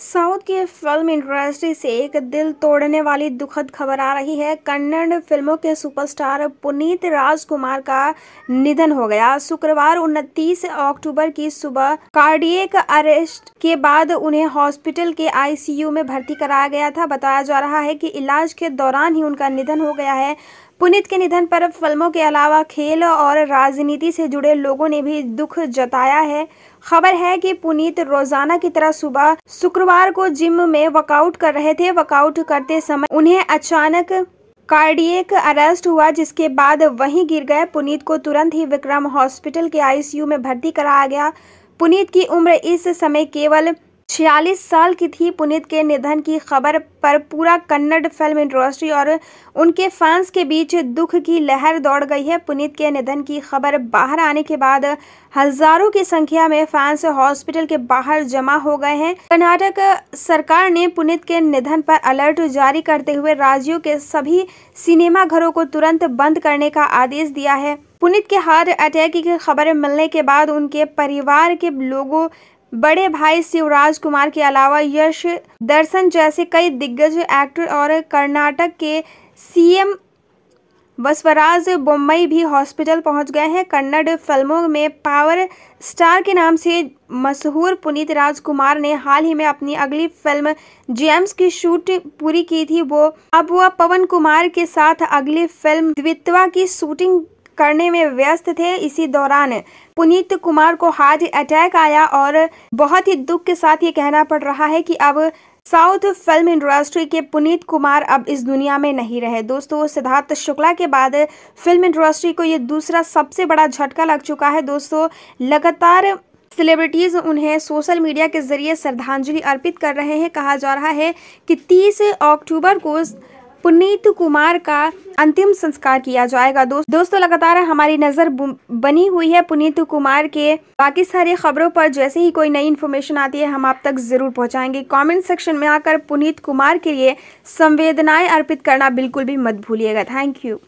south की film industry से एक दिल तोड़ने वाली दुखद खबर आ रही है कन्नड़ फिल्मों के सुपरस्टार पुनीत राजकुमार का निधन हो गया शुक्रवार 29 अक्टूबर की सुबह कार्डियक अरेस्ट के बाद उन्हें हॉस्पिटल के आईसीयू में भर्ती कराया गया था बताया जा रहा है कि इलाज के दौरान ही उनका निधन हो गया है पुनित के निधन पर फिल्मों के अलावा खेल और राजनीति से जुड़े लोगों ने भी दुख जताया है खबर है कि पुनीत रोजाना की तरह सुबह शुक्रवार को जिम में वर्कआउट कर रहे थे वर्कआउट करते समय उन्हें अचानक कार्डियक अरेस्ट हुआ जिसके बाद वहीं गिर गए पुनीत को तुरंत ही विक्रम हॉस्पिटल के आईसीयू में भर्ती कराया गया पुनीत की उम्र इस समय केवल छियालीस साल की थी पुनीत के निधन की खबर पर पूरा कन्नड़ फिल्म इंडस्ट्री और उनके फैंस के बीच दुख की लहर दौड़ गई है पुनीत के निधन की खबर बाहर आने के बाद हजारों की संख्या में फैंस हॉस्पिटल के बाहर जमा हो गए हैं कर्नाटक सरकार ने पुनीत के निधन पर अलर्ट जारी करते हुए राज्यों के सभी सिनेमा घरों को तुरंत बंद करने का आदेश दिया है पुनीत के हार्ट अटैक की खबर मिलने के बाद उनके परिवार के लोगों बड़े भाई शिवराज कुमार के अलावा यश दर्शन जैसे कई दिग्गज एक्टर और कर्नाटक के सीएम बसवराज बम्बई भी हॉस्पिटल पहुंच गए हैं कन्नड़ फिल्मों में पावर स्टार के नाम से मशहूर पुनीत राजकुमार ने हाल ही में अपनी अगली फिल्म जेम्स की शूट पूरी की थी वो अब वह पवन कुमार के साथ अगली फिल्म द्वित्वा की शूटिंग करने में व्यस्त थे इसी दौरान पुनीत कुमार को हार्ट अटैक आया और बहुत ही दुख के साथ ये कहना पड़ रहा है कि अब साउथ फिल्म इंडस्ट्री के पुनीत कुमार अब इस दुनिया में नहीं रहे दोस्तों सिद्धार्थ शुक्ला के बाद फिल्म इंडस्ट्री को ये दूसरा सबसे बड़ा झटका लग चुका है दोस्तों लगातार सेलिब्रिटीज़ उन्हें सोशल मीडिया के ज़रिए श्रद्धांजलि अर्पित कर रहे हैं कहा जा रहा है कि 30 अक्टूबर को पुनीत कुमार का अंतिम संस्कार किया जाएगा दोस्त दोस्तों लगातार हमारी नज़र बनी हुई है पुनीत कुमार के बाकी सारी खबरों पर जैसे ही कोई नई इन्फॉर्मेशन आती है हम आप तक ज़रूर पहुंचाएंगे कमेंट सेक्शन में आकर पुनीत कुमार के लिए संवेदनाएं अर्पित करना बिल्कुल भी मत भूलिएगा थैंक यू